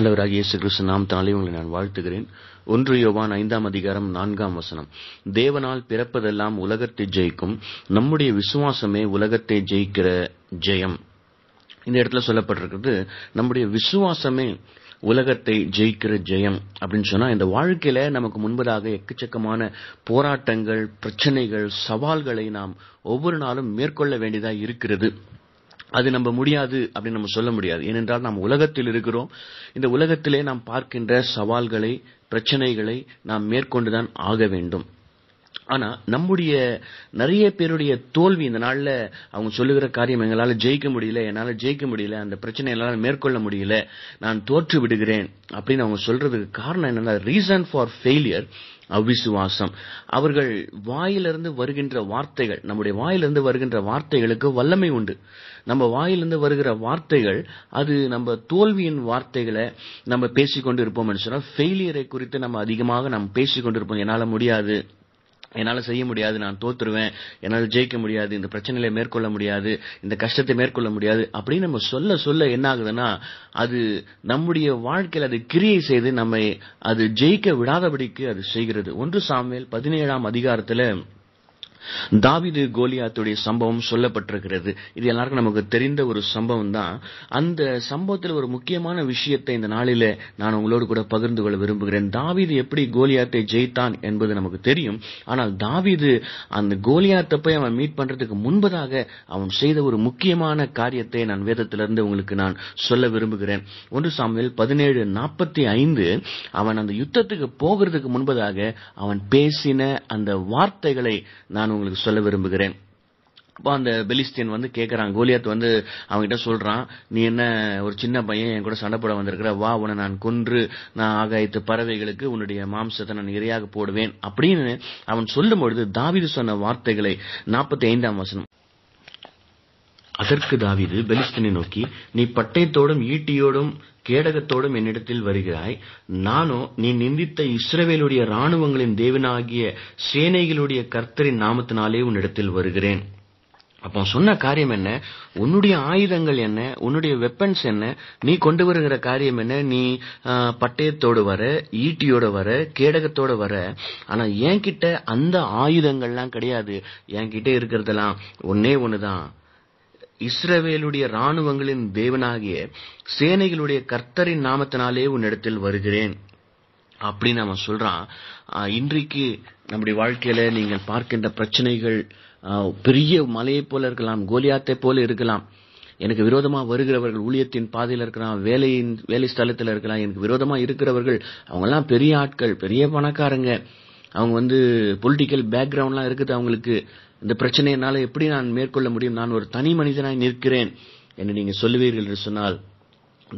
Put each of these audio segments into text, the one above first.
அல்லவராக இயேசு கிறிஸ்து நாமத்தினாலே உங்களை நான் வாழ்த்துகிறேன் ஒன்று யோவான் ஐந்தாம் அதிகாரம் நான்காம் வசனம் தேவனால் பிறப்பதெல்லாம் உலகத்தை ஜெயிக்கும் நம்முடைய விசுவாசமே உலகத்தை ஜெயிக்கிற ஜெயம் இந்த இடத்துல சொல்லப்பட்டிருக்கிறது நம்முடைய விசுவாசமே உலகத்தை ஜெயிக்கிற ஜெயம் அப்படின்னு சொன்னா இந்த வாழ்க்கையில நமக்கு முன்பதாக எக்கச்சக்கமான போராட்டங்கள் பிரச்சனைகள் சவால்களை நாம் ஒவ்வொரு நாளும் மேற்கொள்ள வேண்டியதா இருக்கிறது அது நம்ம முடியாது அப்படின்னு நம்ம சொல்ல முடியாது ஏனென்றால் நாம் உலகத்தில் இருக்கிறோம் இந்த உலகத்திலே நாம் பார்க்கின்ற சவால்களை பிரச்சனைகளை நாம் மேற்கொண்டுதான் ஆக வேண்டும் ஆனா நம்முடைய நிறைய பேருடைய தோல்வி இந்த நாள்ல அவங்க சொல்லுகிற காரியம் எங்களால ஜெயிக்க முடியல என்னால ஜெயிக்க முடியல அந்த பிரச்சனை என்னால மேற்கொள்ள முடியல நான் தோற்று விடுகிறேன் அப்படின்னு அவங்க சொல்றதுக்கு காரணம் என்னன்னா ரீசன் ஃபார் ஃபெயிலியர் அவிசுவாசம் அவர்கள் வாயிலிருந்து வருகின்ற வார்த்தைகள் நம்முடைய வாயிலிருந்து வருகின்ற வார்த்தைகளுக்கு வல்லமை உண்டு நம்ம வாயிலிருந்து வருகிற வார்த்தைகள் அது நம்ம தோல்வியின் வார்த்தைகளை நம்ம பேசிக்கொண்டு இருப்போம் சொன்னா ஃபெயிலியரை குறித்து நம்ம அதிகமாக நம்ம பேசிக்கொண்டு இருப்போம் என்னால முடியாது என்னால் செய்ய முடியாது நான் தோத்துருவேன் என்னால் ஜெயிக்க முடியாது இந்த பிரச்சனைகளை மேற்கொள்ள முடியாது இந்த கஷ்டத்தை மேற்கொள்ள முடியாது அப்படின்னு நம்ம சொல்ல சொல்ல என்ன ஆகுதுன்னா அது நம்முடைய வாழ்க்கையில் அது கிரியை செய்து நம்மை அது ஜெயிக்க விடாதபடிக்கு அது செய்கிறது ஒன்று சாமியல் பதினேழாம் அதிகாரத்தில் தாவிது கோலியாத்துடைய சம்பவம் சொல்லப்பட்டிருக்கிறது இது எல்லாருக்கும் நமக்கு தெரிந்த ஒரு சம்பவம் தான் அந்த சம்பவத்தில் ஒரு முக்கியமான விஷயத்தை இந்த நாளில நான் உங்களோடு கூட பகிர்ந்து கொள்ள விரும்புகிறேன் தாவிது எப்படி கோலியாத்தை ஜெயித்தான் என்பது நமக்கு தெரியும் ஆனால் தாவிது அந்த கோலியாத்தை போய் அவன் மீட் பண்றதுக்கு முன்பதாக அவன் செய்த ஒரு முக்கியமான காரியத்தை நான் வேதத்திலிருந்து உங்களுக்கு நான் சொல்ல விரும்புகிறேன் ஒன்று சாமியில் பதினேழு நாற்பத்தி ஐந்து அவன் அந்த யுத்தத்துக்கு போகிறதுக்கு முன்பதாக அவன் பேசின அந்த வார்த்தைகளை நான் நான் உங்களுக்கு சொல்ல விரும்புகிறேன் அப்போ அந்த பெலிஸ்தீன் வந்து கேட்குறான் கோலியாத் வந்து அவங்ககிட்ட சொல்கிறான் நீ என்ன ஒரு சின்ன பையன் என் கூட சண்டைப்பட வந்திருக்கிற வா உன நான் கொன்று நான் ஆகாயத்து பறவைகளுக்கு உன்னுடைய மாம்சத்தை நான் இரையாக போடுவேன் அப்படின்னு அவன் சொல்லும்பொழுது தாவிது சொன்ன வார்த்தைகளை நாற்பத்தி ஐந்தாம் வசனம் அதற்கு தாவீது பெலிஸ்தனை நோக்கி நீ பட்டயத்தோடும் ஈட்டியோடும் கேடகத்தோடும் என்னிடத்தில் வருகிறாய் நானோ நீ நிந்தித்த இஸ்ரவேலுடைய ராணுவங்களின் தேவனாகிய சேனைகளுடைய கர்த்தரின் நாமத்தினாலே உன்னிடத்தில் வருகிறேன் அப்போ சொன்ன காரியம் என்ன உன்னுடைய ஆயுதங்கள் என்ன உன்னுடைய வெப்பன்ஸ் என்ன நீ கொண்டு வருகிற காரியம் என்ன நீ பட்டயத்தோடு வர ஈட்டியோட வர கேடகத்தோட வர ஆனா என்கிட்ட அந்த ஆயுதங்கள்லாம் கிடையாது என்கிட்ட இருக்கிறதெல்லாம் ஒன்னே ஒண்ணுதான் இஸ்ரவேலுடைய இராணுவங்களின் தேவனாகிய சேனைகளுடைய கர்த்தரின் நாமத்தினாலே உன்னிடத்தில் வருகிறேன் அப்படின்னு அவன் சொல்றான் இன்றைக்கு நம்முடைய வாழ்க்கையில நீங்கள் பார்க்கின்ற பிரச்சனைகள் பெரிய மலையை போல இருக்கலாம் கோலியாத்தை போல இருக்கலாம் எனக்கு விரோதமா வருகிறவர்கள் ஊழியத்தின் பாதையில் இருக்கலாம் வேலையின் வேலை ஸ்தலத்தில் இருக்கலாம் எனக்கு விரோதமா இருக்கிறவர்கள் எல்லாம் பெரிய ஆட்கள் பெரிய பணக்காரங்க அவங்க வந்து பொலிட்டிக்கல் பேக்ரவுண்ட்லாம் இருக்குது அவங்களுக்கு இந்த பிரச்சனையை என்னால் எப்படி நான் மேற்கொள்ள முடியும் நான் ஒரு தனி மனிதனாய் நிற்கிறேன் என்று நீங்கள் சொல்லுவீர்கள் என்று சொன்னால்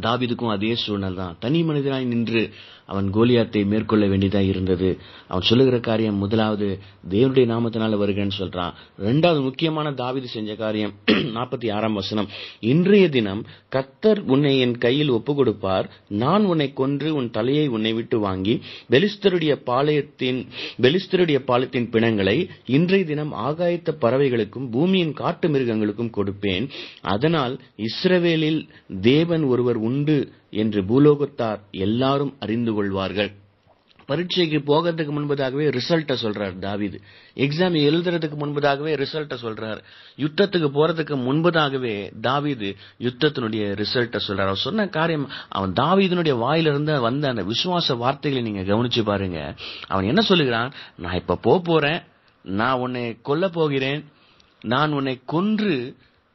தாவிதுக்கும் அதே சூழ்நிலை தான் தனி மனிதனாய் நின்று அவன் கோலியாத்தை மேற்கொள்ள வேண்டியதாக இருந்தது அவன் சொல்லுகிற காரியம் முதலாவது தேவனுடைய நாமத்தினால வருகிறேன்னு சொல்றான் ரெண்டாவது முக்கியமான தாவிது செஞ்ச காரியம் நாற்பத்தி ஆறாம் வசனம் இன்றைய தினம் கத்தர் உன்னை என் கையில் ஒப்பு கொடுப்பார் நான் உன்னை கொன்று உன் தலையை உன்னை விட்டு வாங்கி பெலிஸ்தருடைய பாளையத்தின் பெலிஸ்தருடைய பாலத்தின் பிணங்களை இன்றைய தினம் ஆகாயத்த பறவைகளுக்கும் பூமியின் காட்டு மிருகங்களுக்கும் கொடுப்பேன் அதனால் இஸ்ரவேலில் தேவன் ஒருவர் உண்டு என்று பூலோகத்தார் எல்லாரும் அறிந்து கொள்வார்கள் பரீட்சைக்கு போகிறதுக்கு முன்பதாகவே ரிசல்ட்டை சொல்றார் தாவிது எக்ஸாம் எழுதுறதுக்கு முன்பதாகவே ரிசல்ட்டை சொல்றார் யுத்தத்துக்கு போறதுக்கு முன்பதாகவே தாவிது யுத்தத்தினுடைய ரிசல்ட்டை சொல்றார் அவர் சொன்ன காரியம் அவன் தாவிதனுடைய வாயிலிருந்து வந்த அந்த விசுவாச வார்த்தைகளை நீங்க கவனிச்சு பாருங்க அவன் என்ன சொல்லுகிறான் நான் இப்ப போறேன் நான் உன்னை கொல்ல போகிறேன் நான் உன்னை கொன்று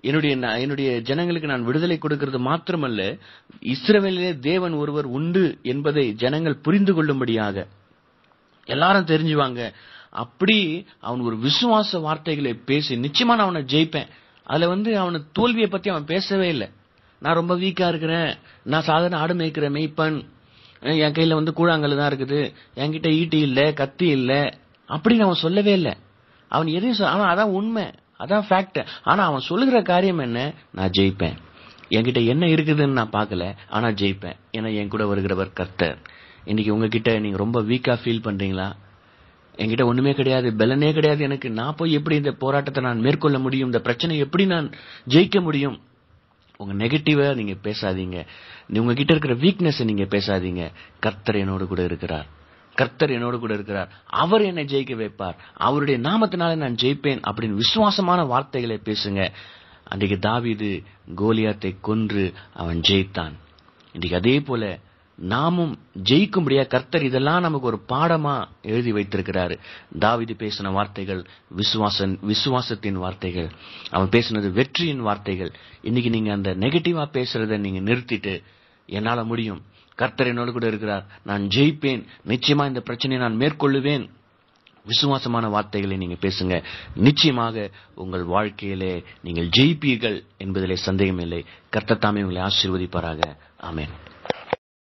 என்னுடைய என்னுடைய ஜனங்களுக்கு நான் விடுதலை கொடுக்கிறது மாத்திரமல்ல இஸ்ரவேலிலே தேவன் ஒருவர் உண்டு என்பதை ஜனங்கள் புரிந்து கொள்ளும்படியாக எல்லாரும் தெரிஞ்சுவாங்க அப்படி அவன் ஒரு விசுவாச வார்த்தைகளை பேசி நிச்சயமா நான் அவனை ஜெயிப்பேன் அதுல வந்து அவனை தோல்வியை பத்தி அவன் பேசவே இல்லை நான் ரொம்ப வீக்கா இருக்கிறேன் நான் சாதாரண ஆடு மேய்க்கிற மெய்ப்பன் என் கையில வந்து கூழாங்கல் தான் இருக்குது என்கிட்ட ஈட்டி இல்ல கத்தி இல்ல அப்படின்னு அவன் சொல்லவே இல்லை அவன் எதையும் ஆனா அதான் உண்மை அதான் ஃபேக்ட் ஆனால் அவன் சொல்லுகிற காரியம் என்ன நான் ஜெயிப்பேன் என்கிட்ட என்ன இருக்குதுன்னு நான் பார்க்கல ஆனால் ஜெயிப்பேன் ஏன்னா என் கூட வருகிறவர் கர்த்தர் இன்னைக்கு உங்ககிட்ட நீங்கள் ரொம்ப வீக்காக ஃபீல் பண்ணுறீங்களா என்கிட்ட ஒன்றுமே கிடையாது பலனே கிடையாது எனக்கு நான் போய் எப்படி இந்த போராட்டத்தை நான் மேற்கொள்ள முடியும் இந்த பிரச்சனை எப்படி நான் ஜெயிக்க முடியும் உங்க நெகட்டிவா நீங்க பேசாதீங்க உங்ககிட்ட இருக்கிற வீக்னஸ் நீங்க பேசாதீங்க கர்த்தர் என்னோடு கூட இருக்கிறார் கர்த்தர் என்னோடு கூட இருக்கிறார் அவர் என்னை ஜெயிக்க வைப்பார் அவருடைய நாமத்தினாலே நான் ஜெயிப்பேன் அப்படின்னு விசுவாசமான வார்த்தைகளை பேசுங்க அன்றைக்கு தாவிது கோலியாத்தை கொன்று அவன் ஜெயித்தான் இன்றைக்கு அதே போல நாமும் ஜெயிக்கும்படியா கர்த்தர் இதெல்லாம் நமக்கு ஒரு பாடமா எழுதி வைத்திருக்கிறாரு தாவிது பேசின வார்த்தைகள் விசுவாசன் விசுவாசத்தின் வார்த்தைகள் அவன் பேசினது வெற்றியின் வார்த்தைகள் இன்னைக்கு நீங்க அந்த நெகட்டிவா பேசுறத நீங்க நிறுத்திட்டு என்னால முடியும் கர்த்தர் என்னோடு கூட இருக்கிறார் நான் ஜெயிப்பேன் நிச்சயமா இந்த பிரச்சனையை நான் மேற்கொள்ளுவேன் விசுவாசமான வார்த்தைகளை நீங்க பேசுங்க நிச்சயமாக உங்கள் வாழ்க்கையிலே நீங்கள் ஜெயிப்பீர்கள் என்பதிலே சந்தேகம் இல்லை கர்த்தத்தாமே உங்களை ஆசீர்வதிப்பாராக ஆமேன்